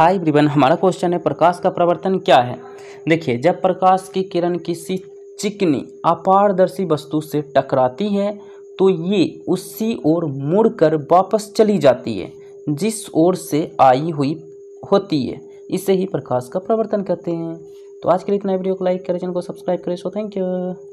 हाय ब्रिवन हमारा क्वेश्चन है प्रकाश का प्रवर्तन क्या है देखिए जब प्रकाश की किरण किसी चिकनी अपारदर्शी वस्तु से टकराती है तो ये उसी ओर मुड़कर वापस चली जाती है जिस ओर से आई हुई होती है इसे ही प्रकाश का प्रवर्तन कहते हैं तो आज के लिए इतना वीडियो को लाइक करें चैनल को सब्सक्राइब करें सो थैंक यू